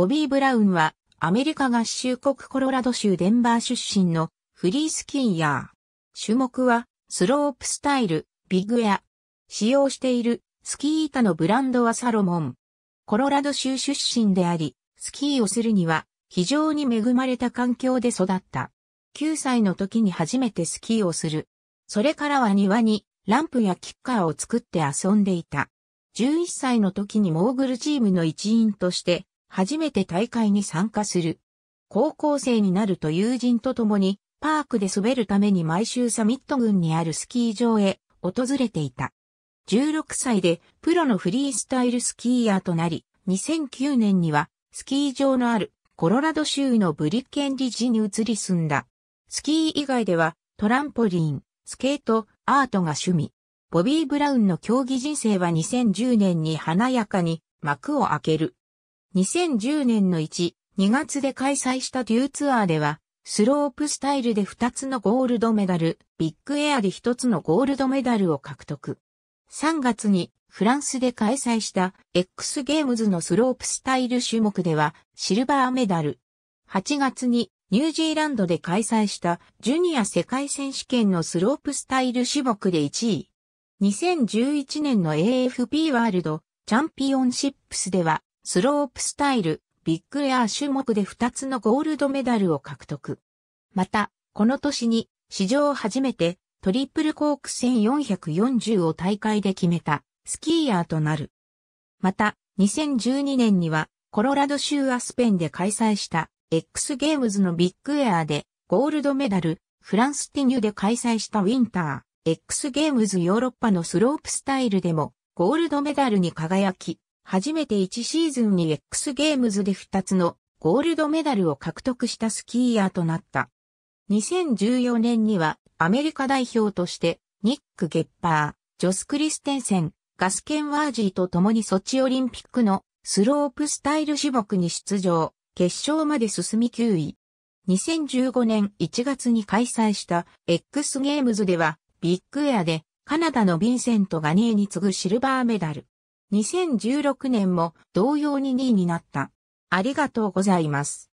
ボビー・ブラウンは、アメリカ合衆国コロラド州デンバー出身のフリースキーヤー。種目は、スロープスタイル、ビッグエア。使用しているスキー板のブランドはサロモン。コロラド州出身であり、スキーをするには非常に恵まれた環境で育った。9歳の時に初めてスキーをする。それからは庭にランプやキッカーを作って遊んでいた。11歳の時にモーグルチームの一員として初めて大会に参加する。高校生になると友人と共に、パークで滑るために毎週サミット群にあるスキー場へ訪れていた。16歳でプロのフリースタイルスキーヤーとなり、2009年にはスキー場のあるコロラド州のブリッケンリジに移り住んだ。スキー以外ではトランポリン、スケート、アートが趣味。ボビー・ブラウンの競技人生は2010年に華やかに幕を開ける。2010年の1、2月で開催したデューツアーでは、スロープスタイルで2つのゴールドメダル、ビッグエアで1つのゴールドメダルを獲得。3月にフランスで開催した X ゲームズのスロープスタイル種目ではシルバーメダル。8月にニュージーランドで開催したジュニア世界選手権のスロープスタイル種目で1位。2011年の AFP ワールドチャンピオンシップスではスロープスタイル、ビッグエア種目で2つのゴールドメダルを獲得。また、この年に史上初めてトリプルコーク1440を大会で決めたスキーヤーとなる。また、2012年にはコロラド州アスペンで開催した X ゲームズのビッグエアでゴールドメダル、フランスティニューで開催したウィンター、X ゲームズヨーロッパのスロープスタイルでもゴールドメダルに輝き、初めて1シーズンに X ゲームズで2つのゴールドメダルを獲得したスキーヤーとなった。2014年にはアメリカ代表としてニック・ゲッパー、ジョス・クリステンセン、ガスケン・ワージーと共にソチオリンピックのスロープスタイル種目に出場、決勝まで進み9位。2015年1月に開催した X ゲームズではビッグエアでカナダのヴィンセントガニーに次ぐシルバーメダル。2016年も同様に2位になった。ありがとうございます。